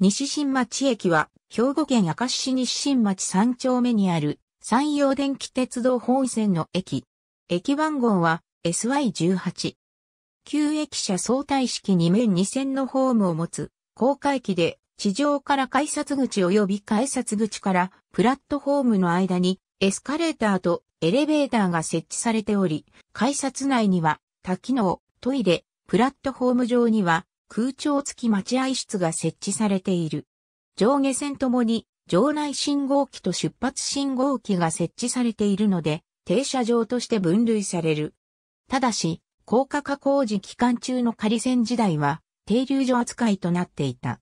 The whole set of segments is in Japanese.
西新町駅は、兵庫県明石市西新町3丁目にある、山陽電気鉄道本線の駅。駅番号は SY18。旧駅舎相対式2面2線のホームを持つ、高架駅で、地上から改札口及び改札口からプラットホームの間にエスカレーターとエレベーターが設置されており、改札内には多機能、トイレ、プラットホーム上には空調付き待合室が設置されている。上下線ともに場内信号機と出発信号機が設置されているので、停車場として分類される。ただし、高架化工事期間中の仮線時代は、停留所扱いとなっていた。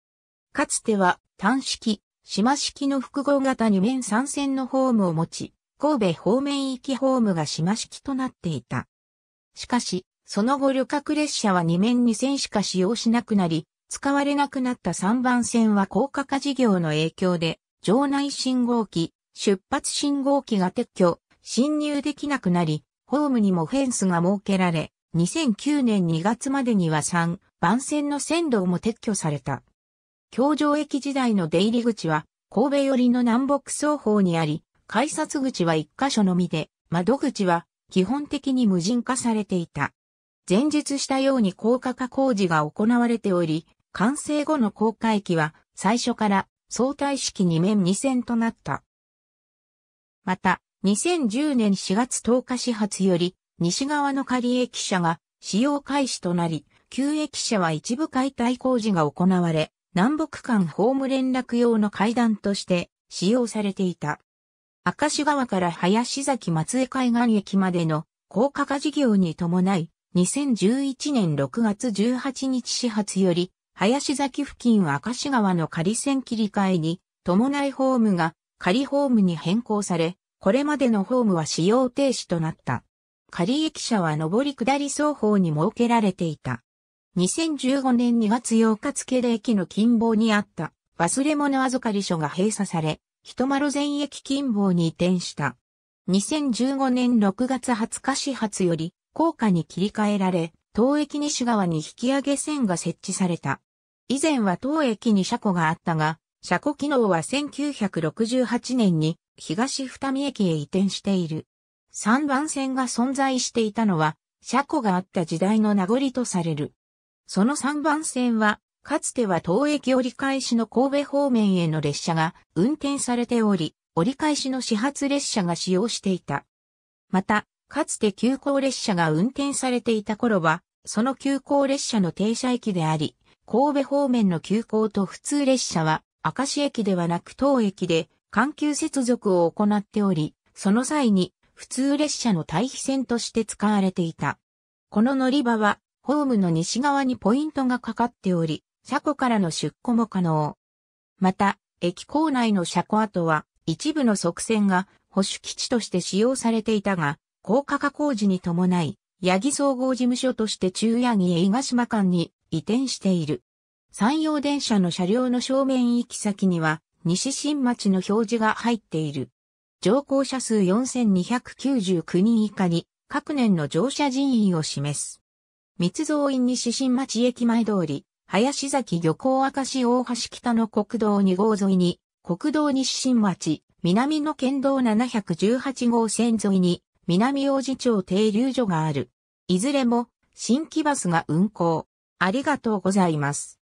かつては、単式、島式の複合型2面3線のホームを持ち、神戸方面行きホームが島式となっていた。しかし、その後旅客列車は2面2線しか使用しなくなり、使われなくなった3番線は高架化事業の影響で、場内信号機、出発信号機が撤去、侵入できなくなり、ホームにもフェンスが設けられ、2009年2月までには3番線の線路も撤去された。京城駅時代の出入り口は、神戸寄りの南北双方にあり、改札口は1箇所のみで、窓口は基本的に無人化されていた。前述したように高架化工事が行われており、完成後の高架駅は最初から相対式2面2線となった。また、2010年4月10日始発より、西側の仮駅舎が使用開始となり、旧駅舎は一部解体工事が行われ、南北間ホーム連絡用の階段として使用されていた。明石川から林崎松江海岸駅までの高架化事業に伴い、2011年6月18日始発より、林崎付近明石川の仮線切り替えに、伴いホームが仮ホームに変更され、これまでのホームは使用停止となった。仮駅舎は上り下り双方に設けられていた。2015年2月8日付で駅の近傍にあった忘れ物預かり所が閉鎖され、人丸前駅近傍に移転した。2015年6月20日始発より、高架に切り替えられ、当駅西側に引き上げ線が設置された。以前は当駅に車庫があったが、車庫機能は1968年に東二見駅へ移転している。三番線が存在していたのは、車庫があった時代の名残とされる。その三番線は、かつては当駅折り返しの神戸方面への列車が運転されており、折り返しの始発列車が使用していた。また、かつて急行列車が運転されていた頃は、その急行列車の停車駅であり、神戸方面の急行と普通列車は、明石駅ではなく当駅で、環球接続を行っており、その際に、普通列車の対比線として使われていた。この乗り場は、ホームの西側にポイントがかかっており、車庫からの出庫も可能。また、駅構内の車庫跡は、一部の側線が保守基地として使用されていたが、高架化工事に伴い、八木総合事務所として中八木江ヶ島間に移転している。山陽電車の車両の正面行き先には、西新町の表示が入っている。乗降者数4299人以下に、各年の乗車人員を示す。密造院西新町駅前通り、林崎漁港明石大橋北の国道2号沿いに、国道西新町、南の県道718号線沿いに、南王子町停留所がある。いずれも新規バスが運行。ありがとうございます。